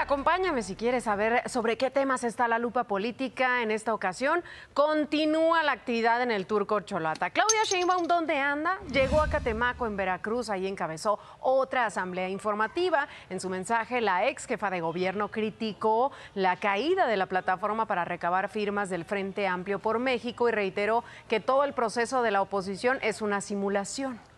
acompáñame si quieres saber sobre qué temas está la lupa política en esta ocasión. Continúa la actividad en el Turco Cholata. Claudia Sheinbaum, ¿dónde anda? Llegó a Catemaco, en Veracruz, ahí encabezó otra asamblea informativa. En su mensaje, la ex jefa de gobierno criticó la caída de la plataforma para recabar firmas del Frente Amplio por México y reiteró que todo el proceso de la oposición es una simulación.